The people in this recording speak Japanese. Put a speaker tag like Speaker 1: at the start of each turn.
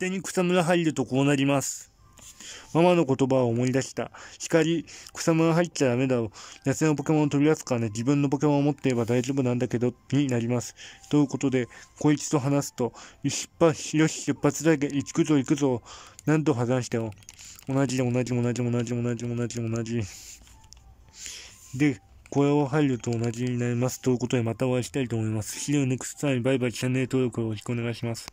Speaker 1: 手に草むら入るとこうなります。ママの言葉を思い出した。光、草むら入っちゃダメだろ。野生のポケモンを取り出すからね、自分のポケモンを持っていれば大丈夫なんだけど、になります。ということで、こいつと話すと、出発、よし、出発だけ、行くぞ行くぞ。何度破産しても。同じ同じ同じ同じ同じ同じ同じ。で、これを入ると同じになります。ということで、またお会いしたいと思います。See you バイバイ。チャンネル登録をよろしくお願いします。